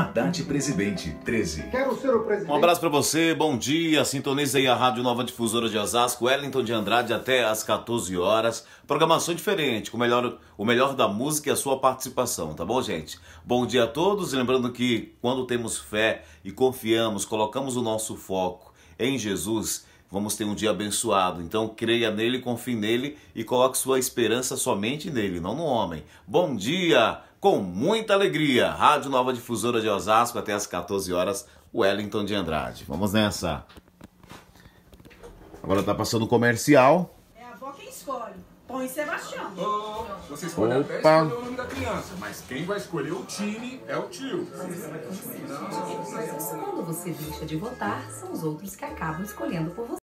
Haddad Presidente 13. Quero ser o presidente. Um abraço para você, bom dia. sintoniza aí a Rádio Nova Difusora de Osasco, Wellington de Andrade, até às 14 horas. Programação diferente, com o melhor, o melhor da música e a sua participação, tá bom, gente? Bom dia a todos. Lembrando que quando temos fé e confiamos, colocamos o nosso foco em Jesus, Vamos ter um dia abençoado. Então creia nele, confie nele e coloque sua esperança somente nele, não no homem. Bom dia, com muita alegria. Rádio Nova Difusora de Osasco até às 14 horas, Wellington de Andrade. Vamos nessa. Agora tá passando o comercial. É a avó quem escolhe. Põe Sebastião. Oh, vocês Opa. até escolher é o nome da criança, mas quem vai escolher o time é o tio. É é Quando você deixa de votar, são os outros que acabam escolhendo por você.